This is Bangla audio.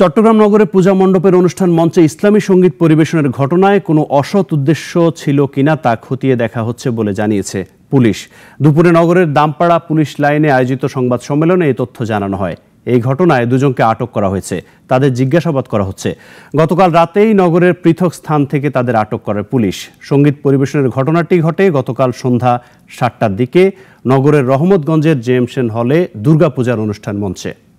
চট্টগ্রাম নগরে পূজা মণ্ডপের অনুষ্ঠান মঞ্চে ইসলামী সঙ্গীত পরিবেশনের ঘটনায় কোনো অসৎ উদ্দেশ্য ছিল কিনা তা খতিয়ে দেখা হচ্ছে বলে জানিয়েছে পুলিশ দুপুরে নগরের দামপাড়া পুলিশ লাইনে আয়োজিত সংবাদ সম্মেলনে এই তথ্য জানানো হয় এই ঘটনায় দুজনকে আটক করা হয়েছে তাদের জিজ্ঞাসাবাদ করা হচ্ছে গতকাল রাতেই নগরের পৃথক স্থান থেকে তাদের আটক করে পুলিশ সঙ্গীত পরিবেশনের ঘটনাটি ঘটে গতকাল সন্ধ্যা সাতটার দিকে নগরের রহমতগঞ্জের জেমসেন হলে দুর্গাপূজার অনুষ্ঠান মঞ্চে